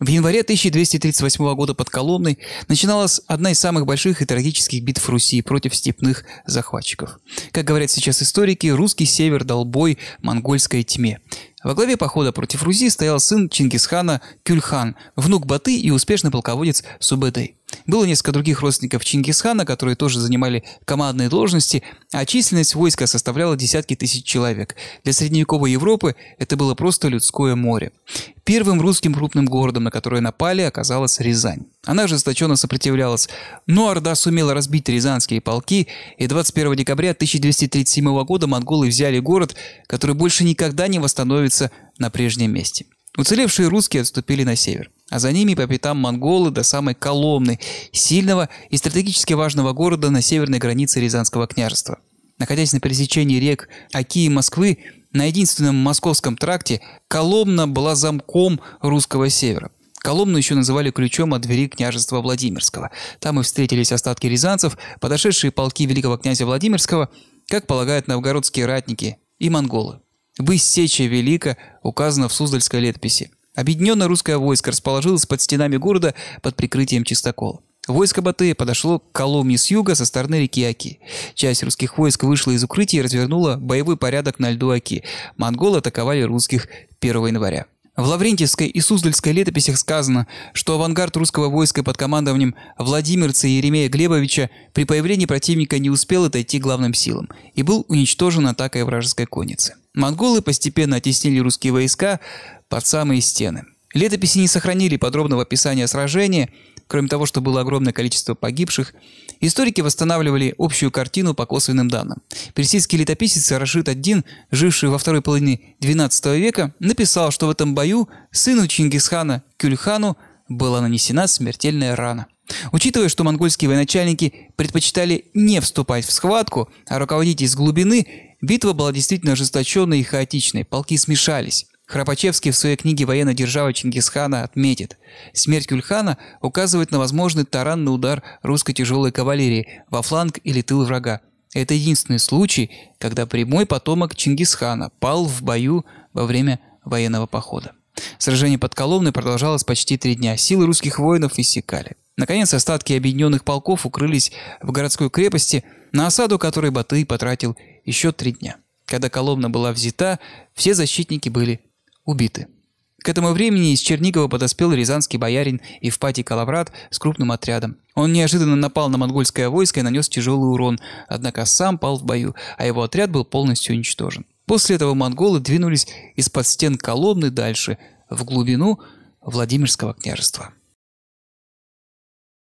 В январе 1238 года под Коломной начиналась одна из самых больших и трагических битв Руси против степных захватчиков. Как говорят сейчас историки, русский север дал бой монгольской тьме. Во главе похода против Руси стоял сын Чингисхана Кюльхан, внук Баты и успешный полководец Субэдэй. Было несколько других родственников Чингисхана, которые тоже занимали командные должности, а численность войска составляла десятки тысяч человек. Для средневековой Европы это было просто людское море. Первым русским крупным городом, на который напали, оказалась Рязань. Она ожесточенно сопротивлялась, но Орда сумела разбить рязанские полки, и 21 декабря 1237 года монголы взяли город, который больше никогда не восстановится на прежнем месте. Уцелевшие русские отступили на север а за ними по пятам монголы до самой Коломны, сильного и стратегически важного города на северной границе Рязанского княжества. Находясь на пересечении рек Аки и Москвы, на единственном московском тракте Коломна была замком русского севера. Коломну еще называли ключом от двери княжества Владимирского. Там и встретились остатки рязанцев, подошедшие полки великого князя Владимирского, как полагают новгородские ратники, и монголы. «Вы сеча велика» указано в Суздальской летописи – Объединенное русское войско расположилось под стенами города под прикрытием чистокола. Войско Батыя подошло к Коломне с юга со стороны реки Аки. Часть русских войск вышла из укрытия и развернула боевой порядок на льду Аки. Монголы атаковали русских 1 января. В Лаврентьевской и Суздальской летописях сказано, что авангард русского войска под командованием Владимирца Еремея Глебовича при появлении противника не успел отойти главным силам и был уничтожен атакой вражеской конницы. Монголы постепенно оттеснили русские войска под самые стены. Летописи не сохранили подробного описания сражения, кроме того, что было огромное количество погибших. Историки восстанавливали общую картину по косвенным данным. Персидский летописец Рашид Аддин, живший во второй половине XII века, написал, что в этом бою сыну Чингисхана Кюльхану была нанесена смертельная рана. Учитывая, что монгольские военачальники предпочитали не вступать в схватку, а руководить из глубины, Битва была действительно ожесточенной и хаотичной, полки смешались. Храпачевский в своей книге «Военная держава Чингисхана» отметит, смерть Гюльхана указывает на возможный таранный удар русской тяжелой кавалерии во фланг или тыл врага. Это единственный случай, когда прямой потомок Чингисхана пал в бою во время военного похода. Сражение под Коломной продолжалось почти три дня. Силы русских воинов иссякали. Наконец, остатки объединенных полков укрылись в городской крепости, на осаду которой Батый потратил еще три дня. Когда Коломна была взята, все защитники были убиты. К этому времени из Чернигова подоспел рязанский боярин Евпатий Калаврат с крупным отрядом. Он неожиданно напал на монгольское войско и нанес тяжелый урон, однако сам пал в бою, а его отряд был полностью уничтожен. После этого монголы двинулись из-под стен Коломны дальше, в глубину Владимирского княжества.